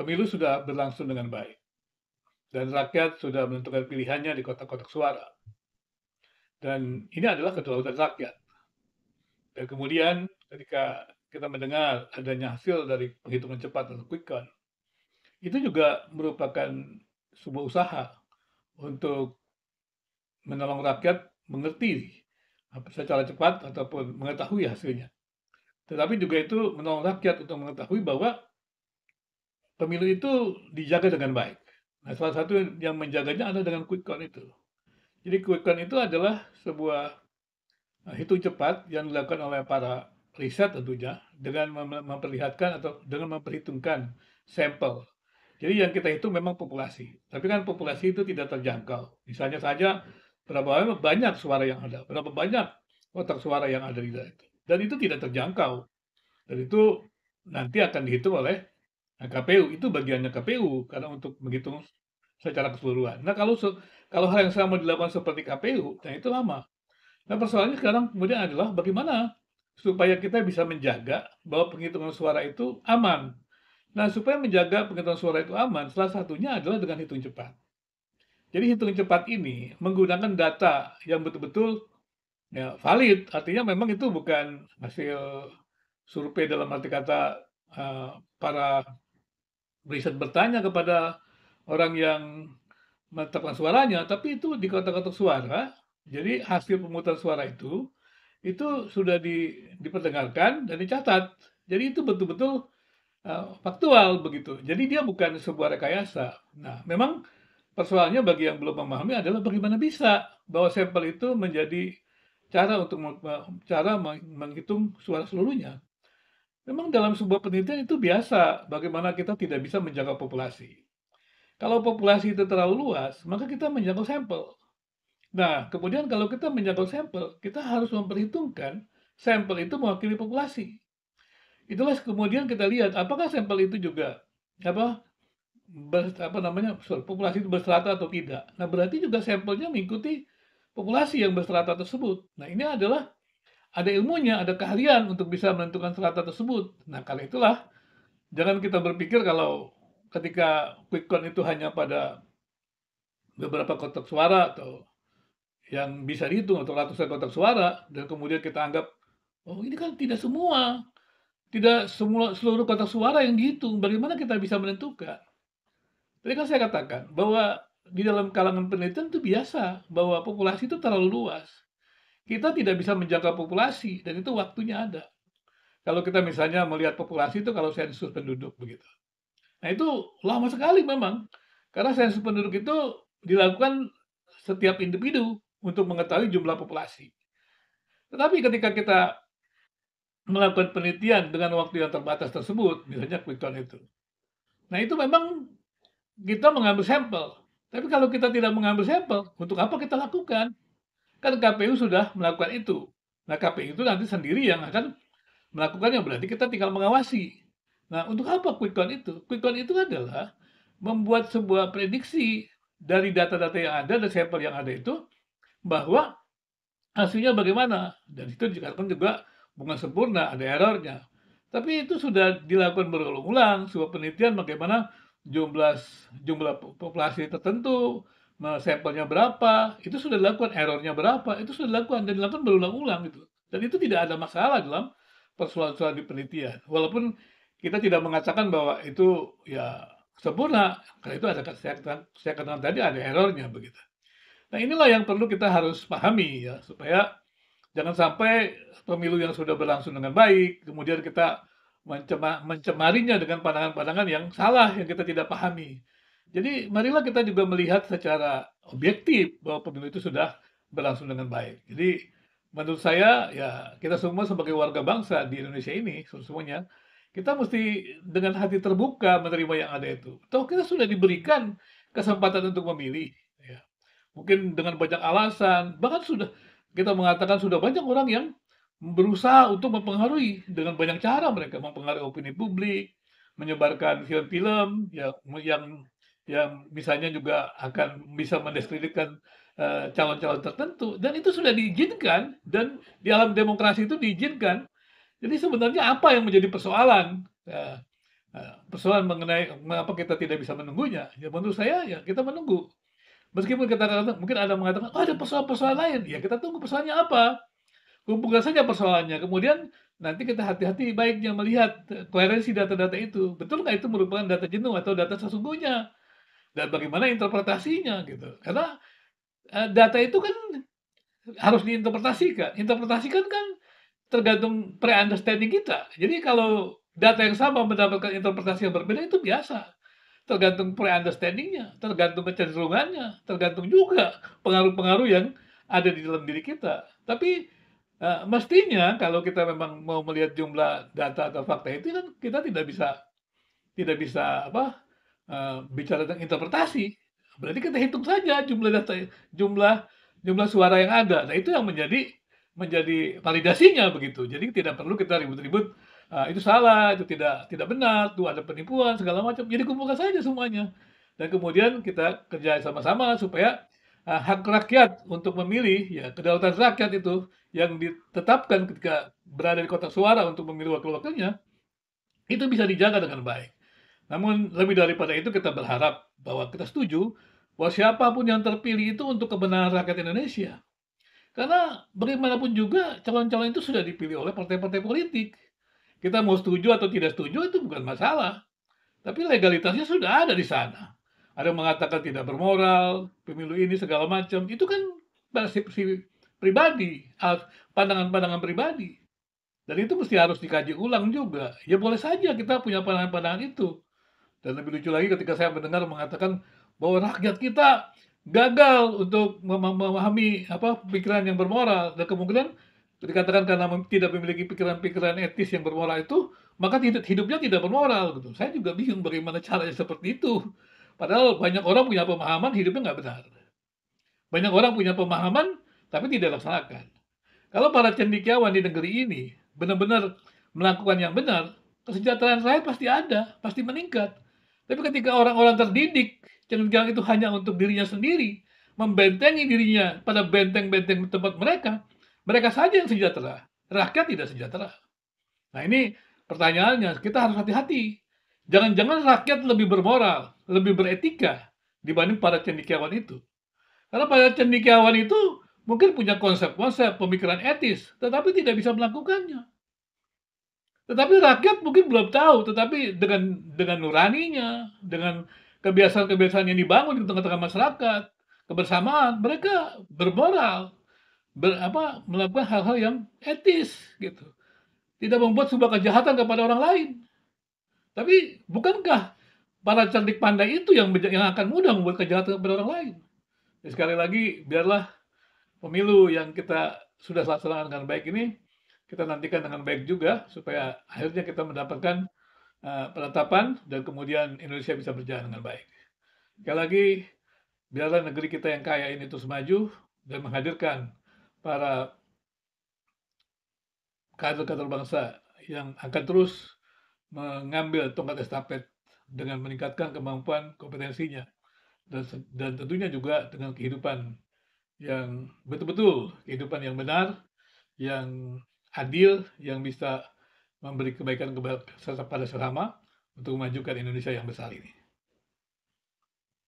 pemilu sudah berlangsung dengan baik. Dan rakyat sudah menentukan pilihannya di kotak-kotak suara. Dan ini adalah kedaulatan rakyat. Dan kemudian ketika kita mendengar adanya hasil dari penghitungan cepat atau quick count, itu juga merupakan sebuah usaha untuk menolong rakyat mengerti secara cepat ataupun mengetahui hasilnya. Tetapi juga itu menolong rakyat untuk mengetahui bahwa pemilu itu dijaga dengan baik. Nah, salah satu yang menjaganya adalah dengan quick count itu. Jadi quick count itu adalah sebuah eh, hitung cepat yang dilakukan oleh para riset tentunya dengan memperlihatkan atau dengan memperhitungkan sampel. Jadi yang kita hitung memang populasi. Tapi kan populasi itu tidak terjangkau. Misalnya saja berapa banyak suara yang ada, berapa banyak kotak suara yang ada di daerah itu. Dan itu tidak terjangkau. Dan itu nanti akan dihitung oleh Nah, KPU itu bagiannya KPU karena untuk menghitung secara keseluruhan. Nah, kalau kalau hal yang sama dilakukan seperti KPU, nah itu lama. Nah, persoalannya sekarang kemudian adalah bagaimana supaya kita bisa menjaga bahwa penghitungan suara itu aman. Nah, supaya menjaga penghitungan suara itu aman, salah satunya adalah dengan hitung cepat. Jadi hitung cepat ini menggunakan data yang betul-betul ya, valid, artinya memang itu bukan hasil survei dalam arti kata uh, para riset bertanya kepada orang yang menetapkan suaranya, tapi itu di kotak-kotak suara, jadi hasil pemutar suara itu, itu sudah di, diperdengarkan dan dicatat. Jadi itu betul-betul uh, faktual begitu. Jadi dia bukan sebuah rekayasa. Nah, memang persoalannya bagi yang belum memahami adalah bagaimana bisa bahwa sampel itu menjadi cara untuk cara menghitung suara seluruhnya. Memang dalam sebuah penelitian itu biasa bagaimana kita tidak bisa menjaga populasi. Kalau populasi itu terlalu luas, maka kita menjangkau sampel. Nah, kemudian kalau kita menjangkau sampel, kita harus memperhitungkan sampel itu mewakili populasi. Itulah kemudian kita lihat apakah sampel itu juga apa ber, apa namanya sorry, populasi itu berstrata atau tidak. Nah berarti juga sampelnya mengikuti populasi yang berstrata tersebut. Nah ini adalah ada ilmunya, ada keahlian untuk bisa menentukan serata tersebut. Nah, kali itulah jangan kita berpikir kalau ketika quick count itu hanya pada beberapa kotak suara atau yang bisa dihitung atau ratusan kotak suara dan kemudian kita anggap oh ini kan tidak semua tidak semua seluruh kotak suara yang dihitung bagaimana kita bisa menentukan tadi kan saya katakan bahwa di dalam kalangan penelitian itu biasa bahwa populasi itu terlalu luas kita tidak bisa menjaga populasi dan itu waktunya ada. Kalau kita misalnya melihat populasi itu kalau sensus penduduk begitu. Nah itu lama sekali memang karena sensus penduduk itu dilakukan setiap individu untuk mengetahui jumlah populasi. Tetapi ketika kita melakukan penelitian dengan waktu yang terbatas tersebut, misalnya quick itu. Nah itu memang kita mengambil sampel. Tapi kalau kita tidak mengambil sampel, untuk apa kita lakukan? Kan KPU sudah melakukan itu. Nah KPU itu nanti sendiri yang akan melakukannya. Berarti kita tinggal mengawasi. Nah untuk apa quick count itu? Quick count itu adalah membuat sebuah prediksi dari data-data yang ada dari sampel yang ada itu bahwa hasilnya bagaimana. Dan itu dikatakan juga bukan sempurna, ada errornya. Tapi itu sudah dilakukan berulang-ulang, sebuah penelitian bagaimana jumlah jumlah populasi tertentu, Nah, sampelnya berapa, itu sudah dilakukan, errornya berapa, itu sudah dilakukan, dan dilakukan berulang-ulang gitu. Dan itu tidak ada masalah dalam persoalan-persoalan di penelitian. Walaupun kita tidak mengatakan bahwa itu ya sempurna, karena itu ada saya katakan, saya katakan tadi ada errornya begitu. Nah inilah yang perlu kita harus pahami ya, supaya jangan sampai pemilu yang sudah berlangsung dengan baik, kemudian kita mencemarinya dengan pandangan-pandangan yang salah, yang kita tidak pahami. Jadi marilah kita juga melihat secara objektif bahwa pemilu itu sudah berlangsung dengan baik. Jadi menurut saya ya kita semua sebagai warga bangsa di Indonesia ini semuanya kita mesti dengan hati terbuka menerima yang ada itu. Toh kita sudah diberikan kesempatan untuk memilih. Ya. Mungkin dengan banyak alasan, bahkan sudah kita mengatakan sudah banyak orang yang berusaha untuk mempengaruhi dengan banyak cara mereka mempengaruhi opini publik, menyebarkan film-film ya, yang yang yang misalnya juga akan bisa mendiskreditkan eh, calon-calon tertentu dan itu sudah diizinkan dan di alam demokrasi itu diizinkan jadi sebenarnya apa yang menjadi persoalan ya, eh, persoalan mengenai mengapa kita tidak bisa menunggunya ya menurut saya ya kita menunggu meskipun kita mungkin ada mengatakan oh ada persoalan-persoalan lain ya kita tunggu persoalannya apa kumpulkan saja persoalannya kemudian nanti kita hati-hati baiknya melihat eh, koherensi data-data itu. Betul nggak itu merupakan data jenuh atau data sesungguhnya? dan bagaimana interpretasinya gitu karena eh, data itu kan harus diinterpretasikan interpretasikan kan tergantung pre-understanding kita jadi kalau data yang sama mendapatkan interpretasi yang berbeda itu biasa tergantung pre-understandingnya tergantung kecenderungannya tergantung juga pengaruh-pengaruh yang ada di dalam diri kita tapi Uh, mestinya kalau kita memang mau melihat jumlah data atau fakta itu kan kita tidak bisa tidak bisa apa Eh, bicara tentang interpretasi, berarti kita hitung saja jumlah data jumlah jumlah suara yang ada. Nah, itu yang menjadi menjadi validasinya begitu. Jadi tidak perlu kita ribut-ribut uh, itu salah, itu tidak tidak benar, itu ada penipuan segala macam. Jadi kumpulkan saja semuanya. Dan kemudian kita kerja sama-sama supaya uh, hak rakyat untuk memilih ya kedaulatan rakyat itu yang ditetapkan ketika berada di kotak suara untuk memilih wakil-wakilnya itu bisa dijaga dengan baik. Namun lebih daripada itu kita berharap bahwa kita setuju bahwa siapapun yang terpilih itu untuk kebenaran rakyat Indonesia. Karena bagaimanapun juga calon-calon itu sudah dipilih oleh partai-partai politik. Kita mau setuju atau tidak setuju itu bukan masalah. Tapi legalitasnya sudah ada di sana. Ada yang mengatakan tidak bermoral, pemilu ini segala macam. Itu kan persepsi pribadi, ah, pandangan-pandangan pribadi. Dan itu mesti harus dikaji ulang juga. Ya boleh saja kita punya pandangan-pandangan itu. Dan lebih lucu lagi ketika saya mendengar mengatakan bahwa rakyat kita gagal untuk memahami apa pikiran yang bermoral dan kemungkinan dikatakan karena tidak memiliki pikiran-pikiran etis yang bermoral itu maka hidup hidupnya tidak bermoral gitu saya juga bingung bagaimana caranya seperti itu padahal banyak orang punya pemahaman hidupnya nggak benar banyak orang punya pemahaman tapi tidak laksanakan kalau para cendikiawan di negeri ini benar-benar melakukan yang benar kesejahteraan rakyat pasti ada pasti meningkat tapi ketika orang-orang terdidik, jangan-jangan itu hanya untuk dirinya sendiri, membentengi dirinya pada benteng-benteng tempat mereka, mereka saja yang sejahtera, rakyat tidak sejahtera. Nah ini pertanyaannya, kita harus hati-hati. Jangan-jangan rakyat lebih bermoral, lebih beretika dibanding para cendikiawan itu. Karena para cendikiawan itu mungkin punya konsep-konsep pemikiran etis, tetapi tidak bisa melakukannya. Tetapi rakyat mungkin belum tahu, tetapi dengan dengan nuraninya, dengan kebiasaan-kebiasaan yang dibangun di tengah-tengah masyarakat, kebersamaan, mereka bermoral, ber, apa, melakukan hal-hal yang etis gitu. Tidak membuat sebuah kejahatan kepada orang lain. Tapi bukankah para cerdik pandai itu yang yang akan mudah membuat kejahatan kepada orang lain? Ya, sekali lagi, biarlah pemilu yang kita sudah laksanakan dengan baik ini kita nantikan dengan baik juga supaya akhirnya kita mendapatkan uh, penetapan dan kemudian Indonesia bisa berjalan dengan baik. Sekali lagi, biarlah negeri kita yang kaya ini terus maju dan menghadirkan para kader-kader bangsa yang akan terus mengambil tongkat estafet dengan meningkatkan kemampuan kompetensinya dan, dan tentunya juga dengan kehidupan yang betul-betul kehidupan yang benar yang adil yang bisa memberi kebaikan kepada sesama untuk memajukan Indonesia yang besar ini.